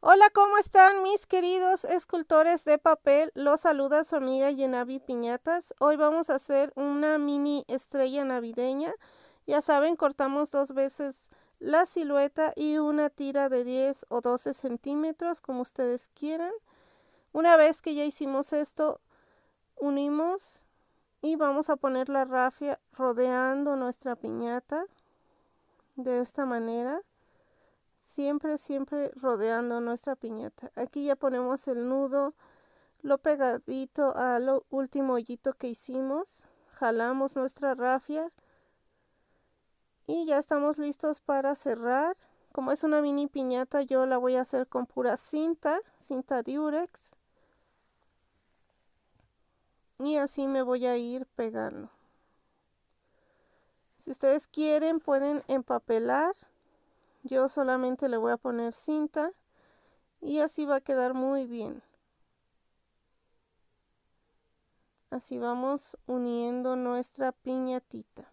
Hola, ¿cómo están mis queridos escultores de papel? Los saluda su amiga Yenavi Piñatas. Hoy vamos a hacer una mini estrella navideña. Ya saben, cortamos dos veces la silueta y una tira de 10 o 12 centímetros, como ustedes quieran. Una vez que ya hicimos esto, unimos y vamos a poner la rafia rodeando nuestra piñata de esta manera siempre, siempre rodeando nuestra piñata. Aquí ya ponemos el nudo, lo pegadito a lo último hoyito que hicimos, jalamos nuestra rafia y ya estamos listos para cerrar. Como es una mini piñata, yo la voy a hacer con pura cinta, cinta diurex. Y así me voy a ir pegando. Si ustedes quieren, pueden empapelar yo solamente le voy a poner cinta y así va a quedar muy bien. Así vamos uniendo nuestra piñatita.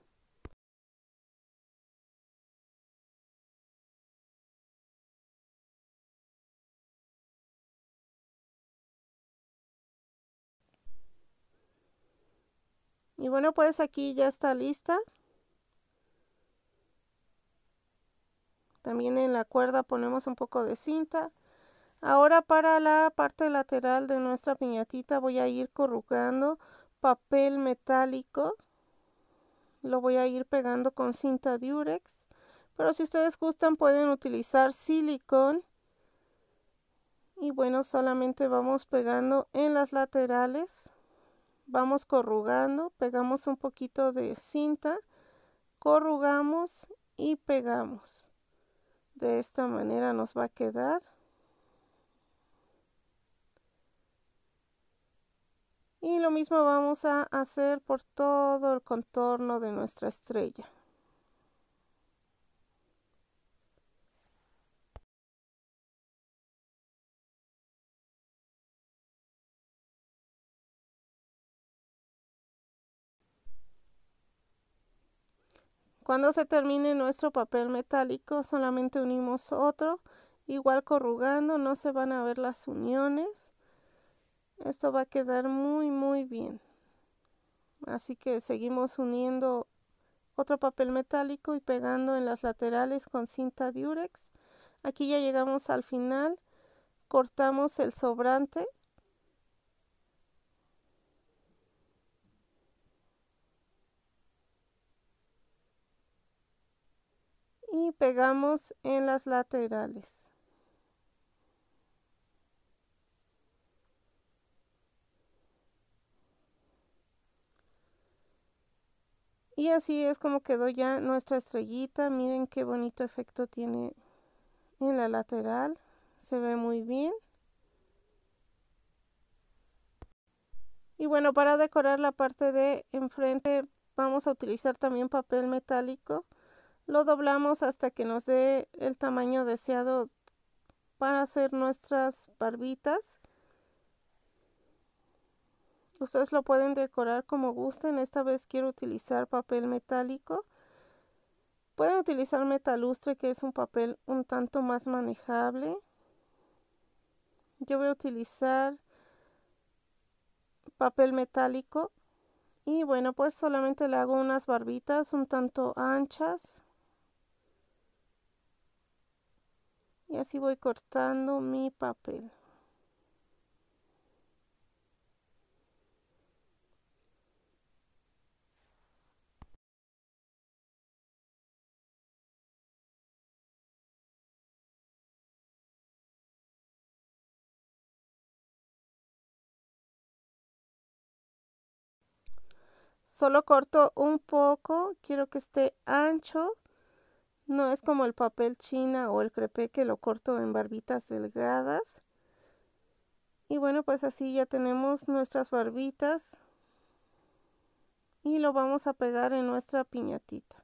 Y bueno, pues aquí ya está lista. También en la cuerda ponemos un poco de cinta. Ahora para la parte lateral de nuestra piñatita voy a ir corrugando papel metálico. Lo voy a ir pegando con cinta diurex. Pero si ustedes gustan pueden utilizar silicón. Y bueno, solamente vamos pegando en las laterales. Vamos corrugando, pegamos un poquito de cinta, corrugamos y pegamos de esta manera nos va a quedar y lo mismo vamos a hacer por todo el contorno de nuestra estrella Cuando se termine nuestro papel metálico, solamente unimos otro, igual corrugando, no se van a ver las uniones. Esto va a quedar muy, muy bien. Así que seguimos uniendo otro papel metálico y pegando en las laterales con cinta diurex. Aquí ya llegamos al final. Cortamos el sobrante y pegamos en las laterales. Y así es como quedó ya nuestra estrellita. Miren qué bonito efecto tiene en la lateral. Se ve muy bien. Y bueno, para decorar la parte de enfrente vamos a utilizar también papel metálico. Lo doblamos hasta que nos dé el tamaño deseado para hacer nuestras barbitas. Ustedes lo pueden decorar como gusten. Esta vez quiero utilizar papel metálico. Pueden utilizar metalustre que es un papel un tanto más manejable. Yo voy a utilizar papel metálico. Y bueno, pues solamente le hago unas barbitas un tanto anchas. y así voy cortando mi papel Solo corto un poco, quiero que esté ancho no es como el papel china o el crepe que lo corto en barbitas delgadas. Y bueno, pues así ya tenemos nuestras barbitas. Y lo vamos a pegar en nuestra piñatita.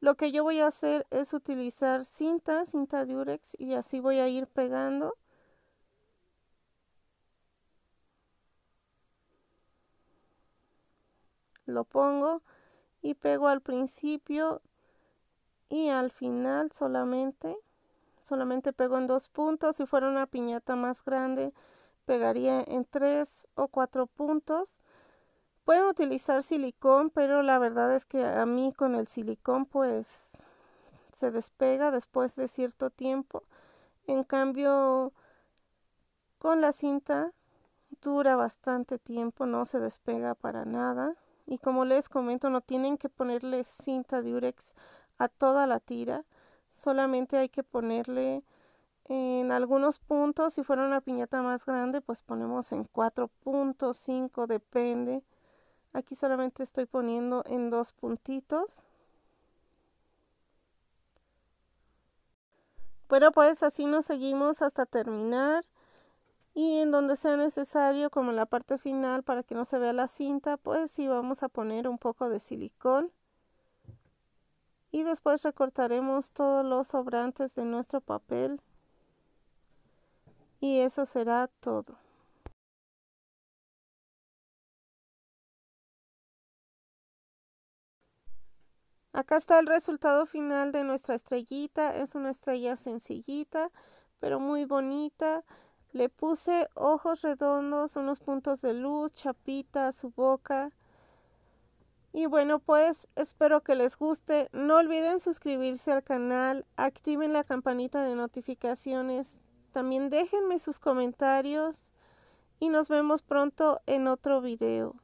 Lo que yo voy a hacer es utilizar cinta, cinta durex y así voy a ir pegando. Lo pongo y pego al principio y al final solamente solamente pego en dos puntos si fuera una piñata más grande pegaría en tres o cuatro puntos pueden utilizar silicón pero la verdad es que a mí con el silicón pues se despega después de cierto tiempo en cambio con la cinta dura bastante tiempo no se despega para nada y como les comento no tienen que ponerle cinta durex a toda la tira, solamente hay que ponerle en algunos puntos, si fuera una piñata más grande, pues ponemos en puntos, 5, depende. Aquí solamente estoy poniendo en dos puntitos. Bueno, pues así nos seguimos hasta terminar. Y en donde sea necesario, como en la parte final, para que no se vea la cinta, pues si vamos a poner un poco de silicón y después recortaremos todos los sobrantes de nuestro papel y eso será todo. Acá está el resultado final de nuestra estrellita. Es una estrella sencillita, pero muy bonita. Le puse ojos redondos, unos puntos de luz, chapita, su boca. Y bueno, pues espero que les guste. No olviden suscribirse al canal, activen la campanita de notificaciones, también déjenme sus comentarios y nos vemos pronto en otro video.